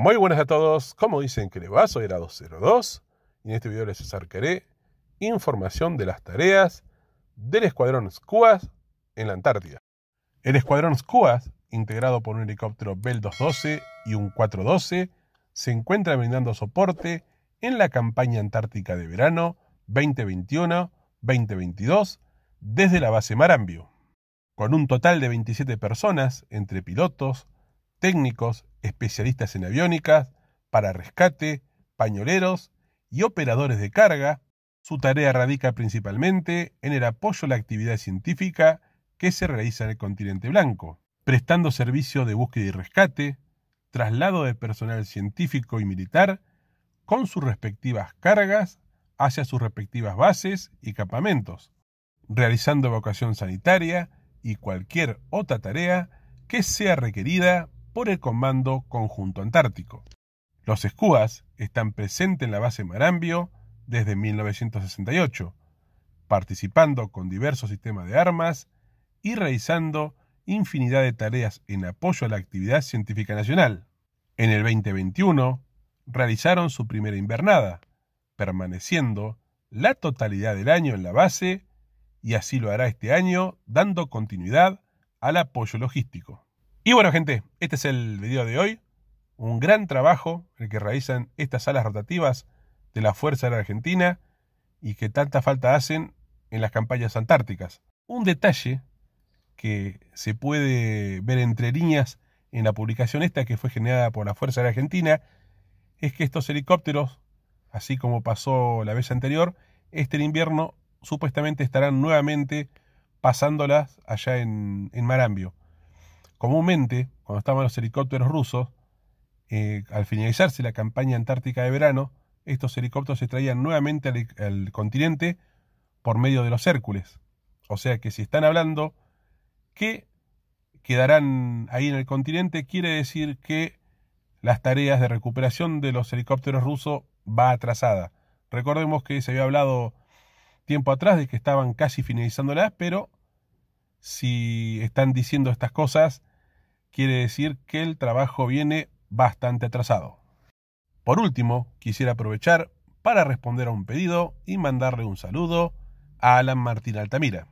Muy buenas a todos, como dicen que le va? Soy era 202 y en este video les acercaré información de las tareas del Escuadrón SCUAS en la Antártida. El Escuadrón SCUAS, integrado por un helicóptero Bell 212 y un 412, se encuentra brindando soporte en la campaña antártica de verano 2021-2022 desde la base Marambio. Con un total de 27 personas entre pilotos, técnicos, especialistas en aviónicas, para rescate, pañoleros y operadores de carga, su tarea radica principalmente en el apoyo a la actividad científica que se realiza en el continente blanco, prestando servicio de búsqueda y rescate, traslado de personal científico y militar, con sus respectivas cargas hacia sus respectivas bases y campamentos, realizando evacuación sanitaria y cualquier otra tarea que sea requerida por el Comando Conjunto Antártico. Los SCUAS están presentes en la base Marambio desde 1968, participando con diversos sistemas de armas y realizando infinidad de tareas en apoyo a la actividad científica nacional. En el 2021 realizaron su primera invernada, permaneciendo la totalidad del año en la base y así lo hará este año, dando continuidad al apoyo logístico. Y bueno, gente, este es el video de hoy. Un gran trabajo el que realizan estas alas rotativas de la Fuerza la Argentina y que tanta falta hacen en las campañas antárticas. Un detalle que se puede ver entre líneas en la publicación esta que fue generada por la Fuerza Aérea Argentina es que estos helicópteros, así como pasó la vez anterior, este invierno supuestamente estarán nuevamente pasándolas allá en, en Marambio. Comúnmente, cuando estaban los helicópteros rusos, eh, al finalizarse la campaña antártica de verano, estos helicópteros se traían nuevamente al, continente por medio de los Hércules. O sea que si están hablando que quedarán ahí en el continente, quiere decir que las tareas de recuperación de los helicópteros rusos va atrasada. Recordemos que se había hablado tiempo atrás de que estaban casi finalizándolas, pero si están diciendo estas cosas quiere decir que el trabajo viene bastante atrasado. Por último, quisiera aprovechar para responder a un pedido y mandarle un saludo a Alan Martín Altamira.